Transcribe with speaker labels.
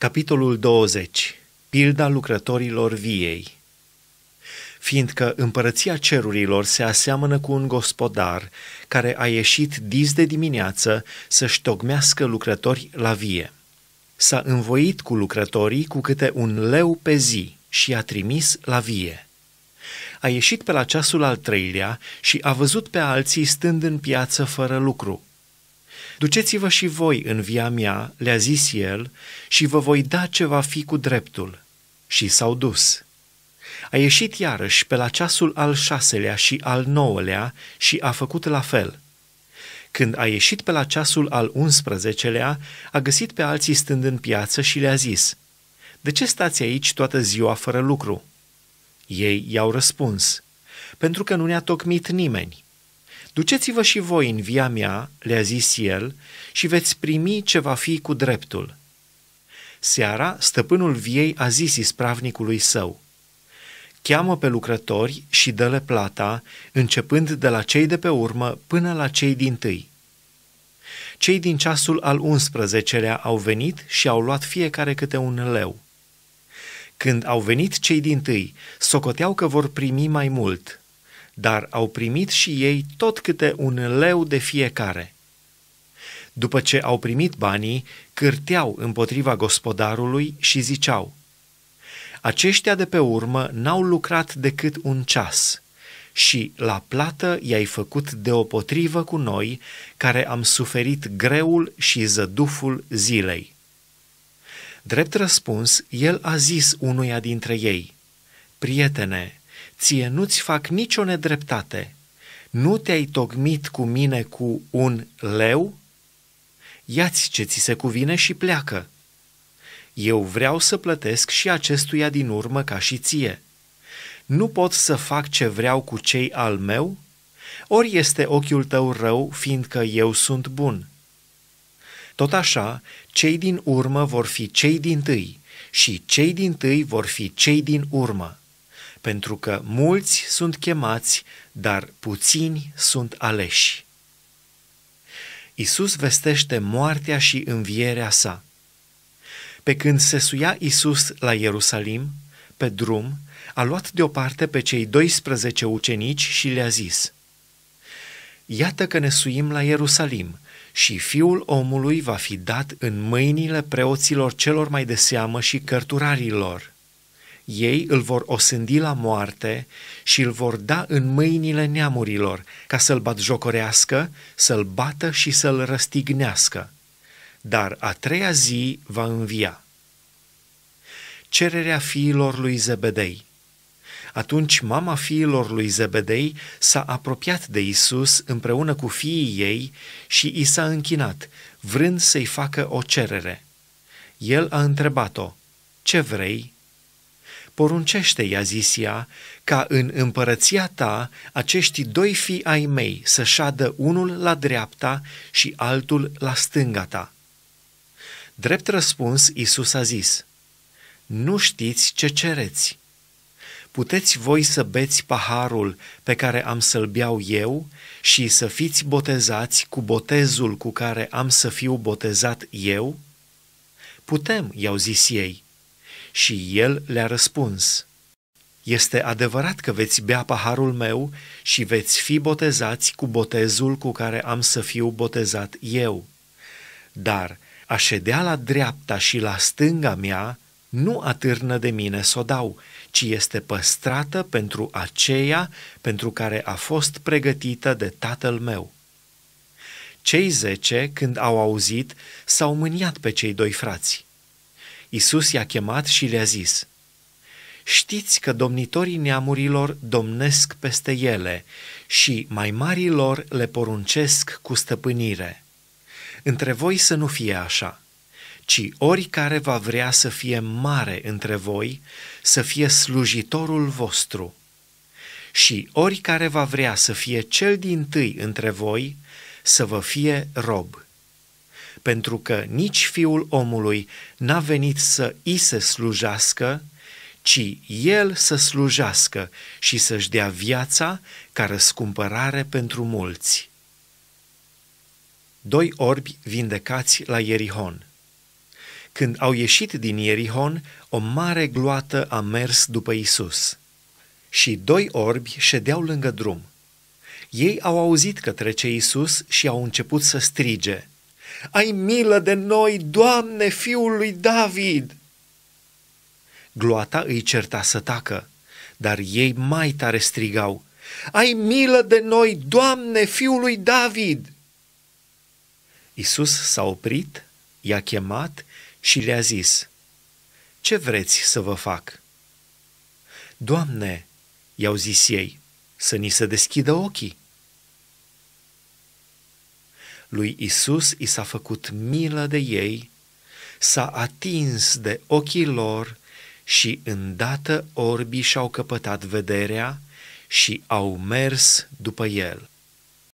Speaker 1: Capitolul 20. Pilda lucrătorilor viei Fiindcă împărăția cerurilor se aseamănă cu un gospodar care a ieșit dis de dimineață să-și tocmească lucrători la vie. S-a învoit cu lucrătorii cu câte un leu pe zi și i-a trimis la vie. A ieșit pe la ceasul al treilea și a văzut pe alții stând în piață fără lucru – Duceți-vă și voi în via mea, le-a zis el, și vă voi da ce va fi cu dreptul. Și s-au dus. A ieșit iarăși pe la ceasul al șaselea și al nouălea și a făcut la fel. Când a ieșit pe la ceasul al unsprezecelea, a găsit pe alții stând în piață și le-a zis, De ce stați aici toată ziua fără lucru?" Ei i-au răspuns, Pentru că nu ne-a tocmit nimeni." Duceți-vă și voi în via mea, le-a zis el, și veți primi ce va fi cu dreptul. Seara, stăpânul viei a zis ispravnicului său, Cheamă pe lucrători și dă-le plata, începând de la cei de pe urmă până la cei din tâi. Cei din ceasul al 11-lea au venit și au luat fiecare câte un leu. Când au venit cei din tâi, socoteau că vor primi mai mult – dar au primit și ei tot câte un leu de fiecare. După ce au primit banii, cârteau împotriva gospodarului și ziceau, Aceștia de pe urmă n-au lucrat decât un ceas și la plată i-ai făcut deopotrivă cu noi, care am suferit greul și zăduful zilei. Drept răspuns, el a zis unuia dintre ei, Prietene, ție nu-ți fac nicio nedreptate. Nu te-ai tocmit cu mine cu un leu? Ia-ți ce ți se cuvine și pleacă. Eu vreau să plătesc și acestuia din urmă ca și ție. Nu pot să fac ce vreau cu cei al meu? Ori este ochiul tău rău, fiindcă eu sunt bun. Tot așa, cei din urmă vor fi cei din tâi și cei din tâi vor fi cei din urmă pentru că mulți sunt chemați, dar puțini sunt aleși. Isus vestește moartea și învierea sa. Pe când se suia Isus la Ierusalim, pe drum, a luat deoparte pe cei 12 ucenici și le-a zis, Iată că ne suim la Ierusalim și fiul omului va fi dat în mâinile preoților celor mai de seamă și cărturarilor ei îl vor osândi la moarte și îl vor da în mâinile neamurilor, ca să-l batjocorească, să-l bată și să-l răstignească. Dar a treia zi va învia. Cererea fiilor lui Zebedei atunci mama fiilor lui Zebedei s-a apropiat de Isus împreună cu fiii ei și i s-a închinat, vrând să-i facă o cerere. El a întrebat-o, Ce vrei Poruncește, i-a zis ea, ca în împărăția ta acești doi fii ai mei să șadă unul la dreapta și altul la stânga ta. Drept răspuns, Isus a zis, Nu știți ce cereți. Puteți voi să beți paharul pe care am să-l beau eu și să fiți botezați cu botezul cu care am să fiu botezat eu? Putem, i-au zis ei. Și el le-a răspuns, Este adevărat că veți bea paharul meu și veți fi botezați cu botezul cu care am să fiu botezat eu. Dar a ședea la dreapta și la stânga mea nu atârnă de mine să o dau, ci este păstrată pentru aceea pentru care a fost pregătită de tatăl meu. Cei zece, când au auzit, s-au mâniat pe cei doi frați. Isus i-a chemat și le-a zis, Știți că domnitorii neamurilor domnesc peste ele și mai marilor le poruncesc cu stăpânire. Între voi să nu fie așa, ci oricare va vrea să fie mare între voi, să fie slujitorul vostru. Și oricare va vrea să fie cel din tâi între voi, să vă fie rob pentru că nici fiul omului n-a venit să i se slujească, ci el să slujească și să-și dea viața ca răscumpărare pentru mulți. Doi orbi vindecați la Ierihon. Când au ieșit din Ierihon, o mare gloată a mers după Isus. Și doi orbi ședeau lângă drum. Ei au auzit că trece Isus și au început să strige: ai milă de noi, Doamne, fiul lui David! Gloata îi certa să tacă, dar ei mai tare strigau, Ai milă de noi, Doamne, fiul lui David! Isus s-a oprit, i-a chemat și le-a zis, Ce vreți să vă fac? Doamne, i-au zis ei, să ni se deschidă ochii lui Isus i s-a făcut milă de ei, s-a atins de ochii lor și îndată orbii și-au căpătat vederea și au mers după el.